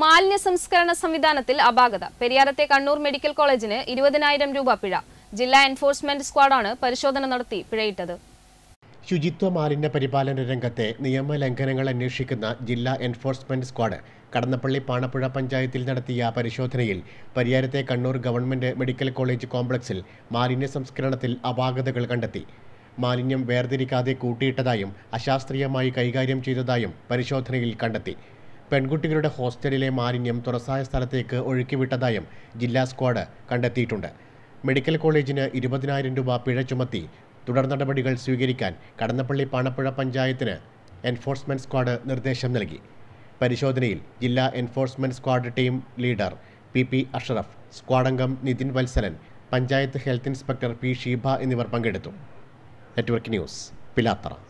മാലിന്യ സംസ്കരണ സംവിധാനത്തിൽ അപാകത പെരിയാരത്തെ കണ്ണൂർ മെഡിക്കൽ കോളേജിന് ഇരുപതിനായിരം രൂപ പിഴ ജില്ലാ എൻഫോഴ്സ്മെന്റ് സ്ക്വാഡാണ് പരിശോധന നടത്തി പിഴയിട്ടത് ശുചിത്വ മാലിന്യ പരിപാലന രംഗത്തെ നിയമലംഘനങ്ങൾ അന്വേഷിക്കുന്ന ജില്ലാ എൻഫോഴ്സ്മെന്റ് സ്ക്വാഡ് കടന്നപ്പള്ളി പാണപ്പുഴ പഞ്ചായത്തിൽ നടത്തിയ പരിശോധനയിൽ പരിയാരത്തെ കണ്ണൂർ ഗവൺമെന്റ് മെഡിക്കൽ കോളേജ് കോംപ്ലക്സിൽ മാലിന്യ സംസ്കരണത്തിൽ അപാകതകൾ കണ്ടെത്തി മാലിന്യം വേർതിരിക്കാതെ കൂട്ടിയിട്ടതായും അശാസ്ത്രീയമായി കൈകാര്യം ചെയ്തതായും പരിശോധനയിൽ കണ്ടെത്തി പെൺകുട്ടികളുടെ ഹോസ്റ്റലിലെ മാലിന്യം തുറസായ സ്ഥലത്തേക്ക് ഒഴുക്കിവിട്ടതായും ജില്ലാ സ്ക്വാഡ് കണ്ടെത്തിയിട്ടുണ്ട് മെഡിക്കൽ കോളേജിന് ഇരുപതിനായിരം രൂപ പിഴ ചുമത്തി തുടർ നടപടികൾ സ്വീകരിക്കാൻ കടന്നപ്പള്ളി പാണപ്പുഴ പഞ്ചായത്തിന് എൻഫോഴ്സ്മെൻറ്റ് സ്ക്വാഡ് നിർദ്ദേശം നൽകി പരിശോധനയിൽ ജില്ലാ enforcement squad team leader P P Ashraf squad അംഗം Nithin Valsalan panchayat health inspector P Sheeba എന്നിവർ പങ്കെടുത്തു നെറ്റ്വർക്ക് ന്യൂസ് പിലാത്തറ